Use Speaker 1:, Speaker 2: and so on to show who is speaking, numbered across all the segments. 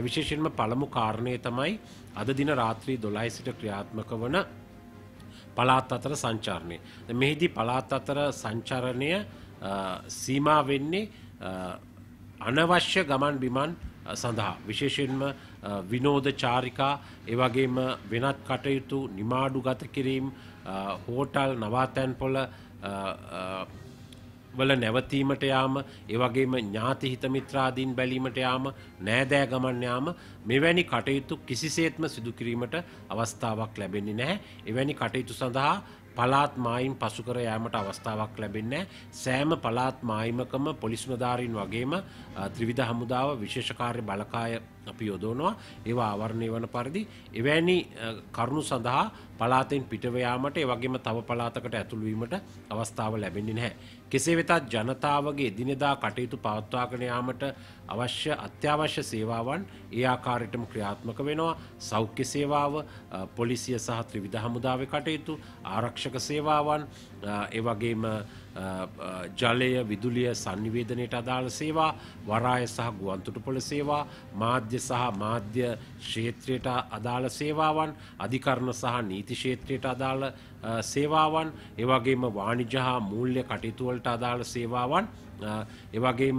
Speaker 1: විශේෂයෙන්ම පළමු කාරණය තමයි අද දින රාත්‍රී දොළයි සිට ක්‍රියාත්මක වන පලාත් අතර සංචාරණය. මෙහිදී පලාත් අතර සංචාරණය සීමා වෙන්නේ අනවශ්‍ය ගමන් බිමන් සඳහා විශේෂයෙන්ම විනෝධ චාරිකා එවගේම වෙනත් කටයුතු නිමාඩු ගත කිරීම් හෝටල් නවාතැන්පොල වල නැවතීමට යාම ඒ වගේම ඥාති හිත මිත්‍රාදීන් බැලීමට යාම නෑදෑ ගමන් යාම මෙවැනි කටයුතු කිසිසේත්ම සිදු කිරීමට අවස්ථාවක් ලැබෙන්නේ නැහැ. එවැනි කටයුතු සඳහා පලාත් මායිම් පසුකර යෑමට අවස්ථාවක් ලැබෙන්න සෑම පලාත් මායිමකම පොලිස්නධාරීන් වගේම ත්‍රිවිධ හමුදාව විශේෂකාරය බලකාය අපි යොදෝනවා ඒවා ආවරණය වන පරිදි එවැනි කරුණු සඳහා පලාතෙන් පිටවයාමට වගේම තව පලාතකට ඇතුළුවීමට අවස්ථාව ලැබෙන්නේ නැහැ. කෙසේ වෙතත් ජනතාවගේ එදිනෙදා කටයුතු පවත්වාගෙන යාමට අවශ්‍ය අත්‍යවශ්‍ය සේවාවන් ඒ ආකාරයටම ක්‍රියාත්මක වෙනවා. සෞඛ්‍ය සේවාව, පොලිසිය සහ ත්‍රිවිධ හමුදාවේ කටයුතු, ආරක්ෂා ආරක්ෂක සේවාවන් ඒවගේම ජලය විදුලිය සංනිවේදනයට අදාළ සේවා වරාය සහ ගුවන්තුටුපොළ සේවා මාධ්‍ය සහ මාධ්‍ය ක්ෂේත්‍රයට අදාළ සේවාවන් අධිකරණ සහ නීති ක්ෂේත්‍රයට අදාළ සේවාවන් එවගේම වාණිජ හා මූල්‍ය කටයුතුවලට අදාළ සේවාවන් එවගේම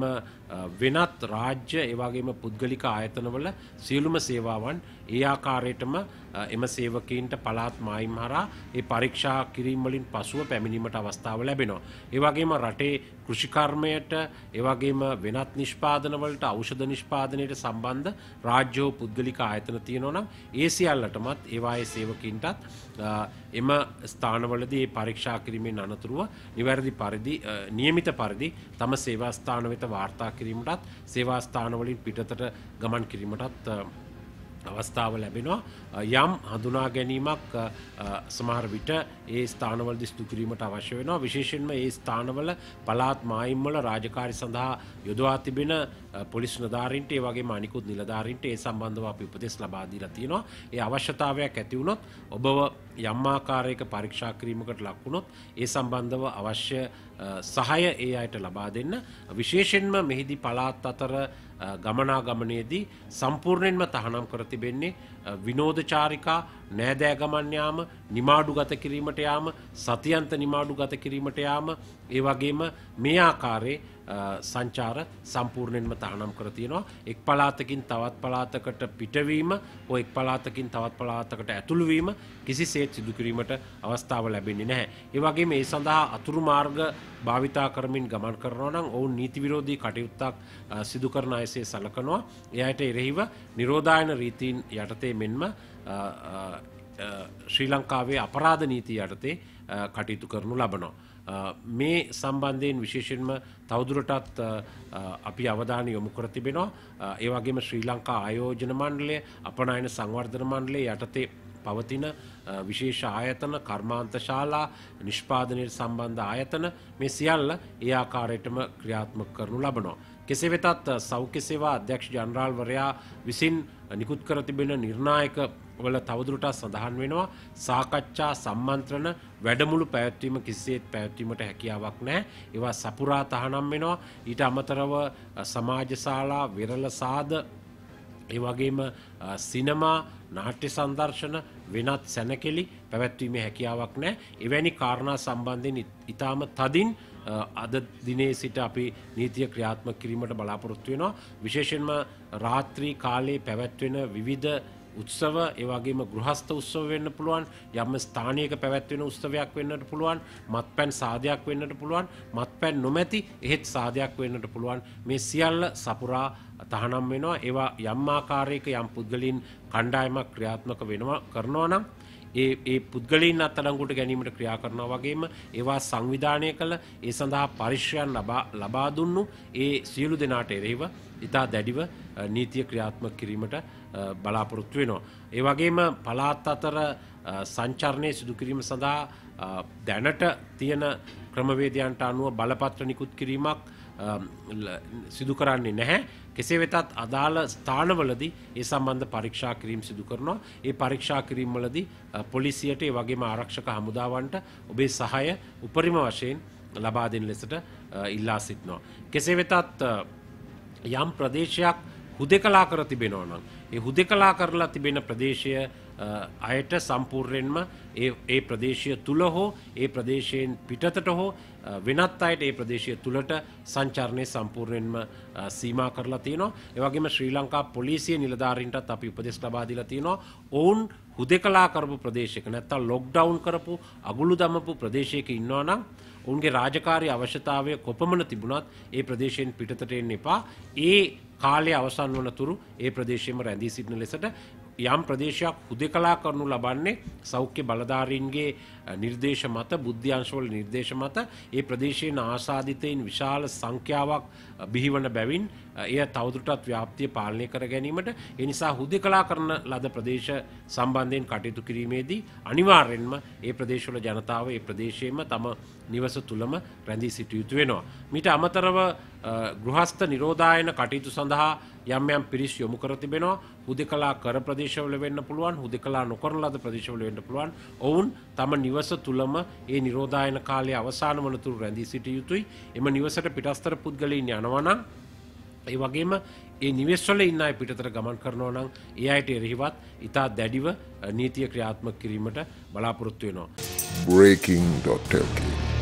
Speaker 1: වෙනත් රාජ්‍ය එවගේම පුද්ගලික ආයතනවල සියලුම සේවාවන් ඒ ආකාරයටම එම සේවකීන්ට පළාත් මායිම් හරහා ඒ පරීක්ෂා කිරීම වලින් පසුව පැමිණීමට අවස්ථාව ලැබෙනවා. ඒවගේම රටේ කෘෂිකර්මයට ඒවගේම වෙනත් නිෂ්පාදනවලට අෞෂධ නිෂ්පාදනයට සම්බන්ධ රාජ්‍යෝ පුද්ගලික ආයතන තියෙනවනම් ඒ සියල්ලටමත් ඒවායේ සේවකින්ටත් එම ස්ථානවලදී පරීක්ෂා කිරීමෙන් අනතුරුව නිවැරදි පරිදි නියමිත පරිදි තම සේවාස්ථාන වෙත වාර්තා කිරීමටත් සේවාස්ථානවලින් පිටතට ගමන් කිරීමටත් අවස්ථාව ලැබෙනවා යම් හඳුනා ගැනීමක් සමහර විට ඒ ස්ථානවල දිස්තු කිරීමට අවශ්‍ය වෙනවා විශේෂෙන්ම ඒ ස්ථානවල පලාත් මායිම්වල රාජකාරි සඳහා යොදවා තිබෙන පොලිස් නධාරින්ට ඒ වගේ මනිකුත් නිලධාරින්ට ඒ සම්බන්ධව අපි උපදෙස් ලබාදී තියෙනවා ඒ අවශ්‍යතාවයක් ඇතිවුණොත් ඔබව යම් ආකාරයක පරීක්ෂා කිරීමකට ලක්වුණොත් ඒ සම්බන්ධව අවශ්‍ය සහය ඒ අයට ලබා දෙන්න විශේෂයෙන්ම මෙහිදී පළාත් අතර ගමනාගමනයේදී සම්පූර්ණයෙන්ම තහනම් කර තිබෙන්නේ විනෝද චාරිකා නෑදෑ ගමන් යාම නිමාඩු ගත කිරීමට යාම සතියන්ත නිමාඩු ගත කිරීමට යාම ඒ වගේම මේ ආකාරයේ සංචාර සම්පූර්ණයෙන්ම තහනම් කර තියෙනවා එක් පලාතකින් තවත් පලාතකට පිටවීම හෝ එක් පලාතකින් තවත් පලාතකට ඇතුළුවීම කිසිසේත් සිදුකිරීමට අවස්ථාව ලැබෙන්නේ නැහැ. ඒ වගේ මේ සඳහා අතුරු මාර්ග භාවිතා කරමින් ගමන් කරනවා නම් ඔවුන් නීති විරෝධී කටයුත්තක් සිදු කරන අයසේ සලකනවා. එයට එරෙහිව නිරෝධායන රීතීන් යටතේ මෙන්ම ශ්‍රී ලංකාවේ අපරාධ නීති යටතේ කටයුතු කරනු ලබනවා. මේ සම්බන්ධයෙන් විශේෂෙන්ම තවදුරටත් අපි අවධාන යොමු කර තිබෙනවා ඒවගේම ශ්‍රී ලංකා ආයෝජන මණ්ඩලය අපනයන සංවර්ධන මණ්ඩලේ යටතේ පවතින විශේෂ ආයතන කර්මාන්ත ශාලා නිෂ්පාදනයට සම්බන්ධ ආයතන මේ සියල්ල ඒ ආකාරයටම ක්‍රියාත්මක කරනු ලබනවා. කෙසේ වෙතත් සෞඛ්‍ය සේවා අධ්‍යක්ෂ ජනරාල්වරයා විසින් නිකුත් කර තිබෙන නිර්ණායක ඔගල තවදුරටත් සඳහන් වෙනවා සාකච්ඡා සම්මන්ත්‍රණ වැඩමුළු පැවැත්වීම කිසිසේත් පැවැත්වීමට හැකියාවක් නෑ ඒවා සපුරා තහනම් වෙනවා ඊට අමතරව සමාජශාලා විරල සාද ඒ වගේම සිනමා නාට්‍ය සංදර්ශන වෙනත් සැනකෙලි පැවැත්වීමේ හැකියාවක් නෑ එවැනි කාරණා සම්බන්ධයෙන් ඉතාම තදින් අද දිනේ සිට අපි නීතිය ක්‍රියාත්මක කිරීමට බලාපොරොත්තු වෙනවා විශේෂයෙන්ම රාත්‍රී කාලයේ පැවැත්වෙන විවිධ උත්සව ඒවගේම ගෘහස්ත උත්සව වෙන්න පුළුවන් යම ස්ථානයක පැවැත්වෙන උත්සවයක් වෙන්නට පුළුවන් මත් පැන් සාධයක් වෙන්නට පුළුවන් මත් පැන් නොමැති එහෙත් සාධයක් වෙන්නට පුළුවන් මේ සියල්ල සපුරා තහනම් වෙනවා ඒවා යම්මාකාරයක යම් පුද්ගලින් කණ්ඩායමක් ක්‍රියාත්මක වෙනවා කරනවා නම් ඒ ඒ පුද්ගලයින් අත්තරංගුට ගැනීමට ක්‍රියා කරනවා වගේම ඒවා සංවිධානය කළ ඒ සඳහා පරිශ්‍රයන් ලබා දුන්නු ඒ සියලු දෙනාට එරෙහිව ඉතා දැඩිව නීතිය ක්‍රියාත්මක කිරීමට බලාපොරොත්තු වෙනවා. ඒ වගේම පලාත් අතර සංචරණය සිදු කිරීම සඳහා දැනට තියෙන ක්‍රමවේදයන්ට අනුව බලපත්‍ර නිකුත් කිරීමක් සිදු කරන්නේ නැහැ. කෙසේ වෙතත් අදාළ ස්ථානවලදී ඒ සම්බන්ධ පරීක්ෂා කිරීම් සිදු කරනවා. ඒ පරීක්ෂා කිරීම්වලදී පොලිසියට ඒ වගේම ආරක්ෂක හමුදාවන්ට ඔබේ සහය උපරිම වශයෙන් ලබා දෙන ලෙසට ඉල්ලා සිටිනවා. කෙසේ වෙතත් යම් ප්‍රදේශයක් හුදෙකලා කර තිබෙනවා නම් ඒ හුදෙකලා කරලා තිබෙන ප්‍රදේශය අයට සම්පූර්ණයෙන්ම ඒ ප්‍රදේශය තුල හෝ ඒ ප්‍රදේශයෙන් පිටතට හෝ වෙනත් අයට ඒ ප්‍රදේශය තුළට සංචාරණය සම්පූර්ණයෙන්ම සීමා කරලා තියෙනවා. ඒ වගේම ශ්‍රී ලංකා පොලිසිය නිලධාරීන්ටත් අපි උපදෙස් ලබා දීලා තියෙනවා. ඔවුන් හුදෙකලා කරපු ප්‍රදේශයක නැත්තම් ලොක්ඩවුන් කරපු අගුළු දමපු ප්‍රදේශයක ඉන්නවා නම් ඔවුන්ගේ රාජකාරය අවශ්‍යතාවය කොපමණ තිබුණත් ඒ ප්‍රදේශයෙන් පිටතට එන්න එපා ඒ කාලය අවසන් වන තුරු ඒ ප්‍රදේශයම රැඳී සිටින ලෙසට යම් ප්‍රදේශයක් හුදෙකලා කරනු ලබන්නේ සෞඛ්‍ය බලධාරීන්ගේ නිර්දේශ මත බුද්ධ්‍යංශවල නිර්දේශ මත ඒ ප්‍රදේශයෙන් ආසාධිතයින් විශාල සංඛ්‍යාවක් බිහිවන බැවින් එය තවදුරටත් ව්‍යාප්තිය පාලනය කර ගැනීමට එනිසා හුදෙකලා කරන ලද ප්‍රදේශ සම්බන්ධයෙන් කටයුතු කිරීමේදී අනිවාර්යෙන්ම ඒ ප්‍රදේශවල ජනතාව ඒ ප්‍රදේශයේම තම නිවස තුළම රැඳී සිටිය යුතු වෙනවා. මිට අමතරව ගෘහස්ත නිරෝධායන කටයුතු සඳහා යම් යම් පිරිස් යොමු කර තිබෙනවා හුදෙකලා කර ප්‍රදේශවල වෙන්න පුළුවන් හුදෙකලා නොකරන ලද ප්‍රදේශවල වෙන්න පුළුවන් ඔවුන් තම නිවස තුලම ඒ නිරෝධායන කාලයේ අවසාන වනතුරු රැඳී සිටිය යුතුයි එම නිවසට පිටස්තර පුද්ගලයන් යනවා නම් ඒ වගේම ඒ නිවෙස්වල ඉන්න අය පිටතර ගමන් කරනවා නම් ඒ අයට එරෙහිවත් ඉතා දැඩිව නීතිය ක්‍රියාත්මක කිරීමට බලාපොරොත්තු වෙනවා. breaking.lk